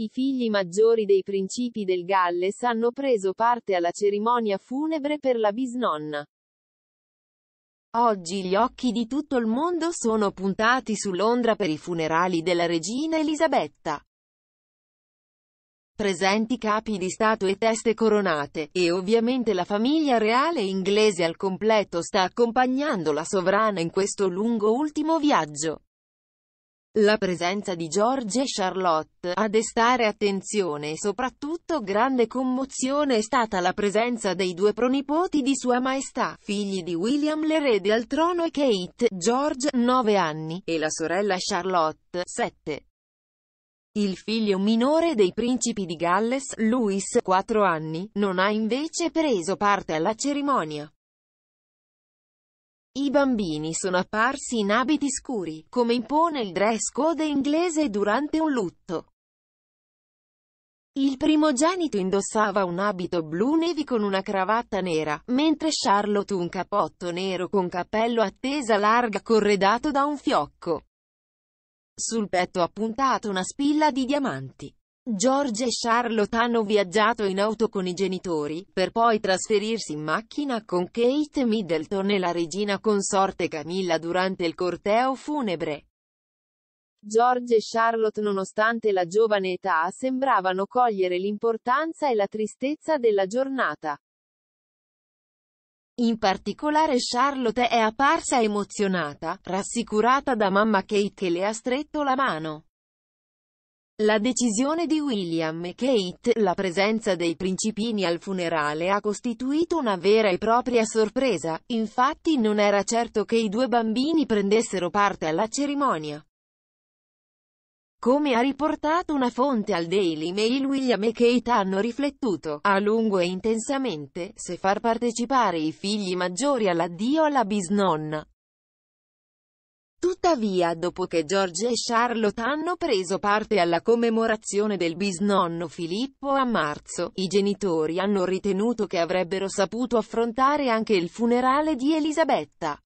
I figli maggiori dei principi del Galles hanno preso parte alla cerimonia funebre per la bisnonna. Oggi gli occhi di tutto il mondo sono puntati su Londra per i funerali della regina Elisabetta. Presenti capi di Stato e teste coronate, e ovviamente la famiglia reale inglese al completo sta accompagnando la sovrana in questo lungo ultimo viaggio. La presenza di George e Charlotte, a destare attenzione e soprattutto grande commozione è stata la presenza dei due pronipoti di Sua Maestà, figli di William l'erede al trono e Kate, George, 9 anni, e la sorella Charlotte, 7. Il figlio minore dei principi di Galles, Louis, 4 anni, non ha invece preso parte alla cerimonia. I bambini sono apparsi in abiti scuri, come impone il dress code inglese durante un lutto. Il primogenito indossava un abito blu nevi con una cravatta nera, mentre Charlotte un capotto nero con cappello a tesa larga corredato da un fiocco. Sul petto ha puntato una spilla di diamanti. George e Charlotte hanno viaggiato in auto con i genitori, per poi trasferirsi in macchina con Kate Middleton e la regina consorte Camilla durante il corteo funebre. George e Charlotte nonostante la giovane età sembravano cogliere l'importanza e la tristezza della giornata. In particolare Charlotte è apparsa emozionata, rassicurata da mamma Kate che le ha stretto la mano. La decisione di William e Kate, la presenza dei principini al funerale ha costituito una vera e propria sorpresa, infatti non era certo che i due bambini prendessero parte alla cerimonia. Come ha riportato una fonte al Daily Mail William e Kate hanno riflettuto, a lungo e intensamente, se far partecipare i figli maggiori all'addio alla bisnonna. Tuttavia dopo che George e Charlotte hanno preso parte alla commemorazione del bisnonno Filippo a marzo, i genitori hanno ritenuto che avrebbero saputo affrontare anche il funerale di Elisabetta.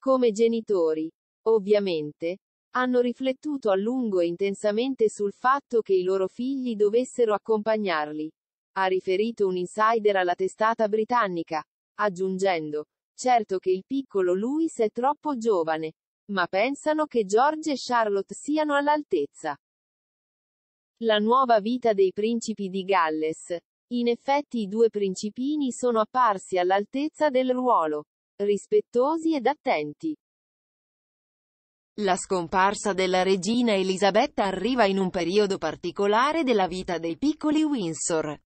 Come genitori, ovviamente, hanno riflettuto a lungo e intensamente sul fatto che i loro figli dovessero accompagnarli. Ha riferito un insider alla testata britannica, aggiungendo, Certo che il piccolo Louis è troppo giovane. Ma pensano che George e Charlotte siano all'altezza. La nuova vita dei principi di Galles. In effetti i due principini sono apparsi all'altezza del ruolo, rispettosi ed attenti. La scomparsa della regina Elisabetta arriva in un periodo particolare della vita dei piccoli Windsor.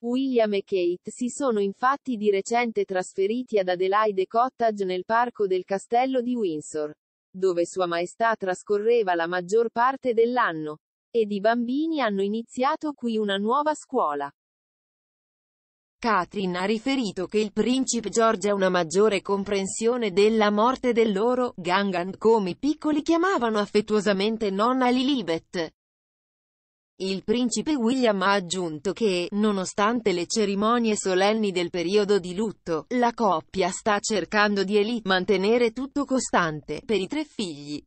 William e Kate si sono infatti di recente trasferiti ad Adelaide Cottage nel parco del castello di Windsor, dove Sua Maestà trascorreva la maggior parte dell'anno, ed i bambini hanno iniziato qui una nuova scuola. Catherine ha riferito che il principe George ha una maggiore comprensione della morte del loro Gangan come i piccoli chiamavano affettuosamente nonna Lilibet. Il principe William ha aggiunto che, nonostante le cerimonie solenni del periodo di lutto, la coppia sta cercando di mantenere tutto costante, per i tre figli.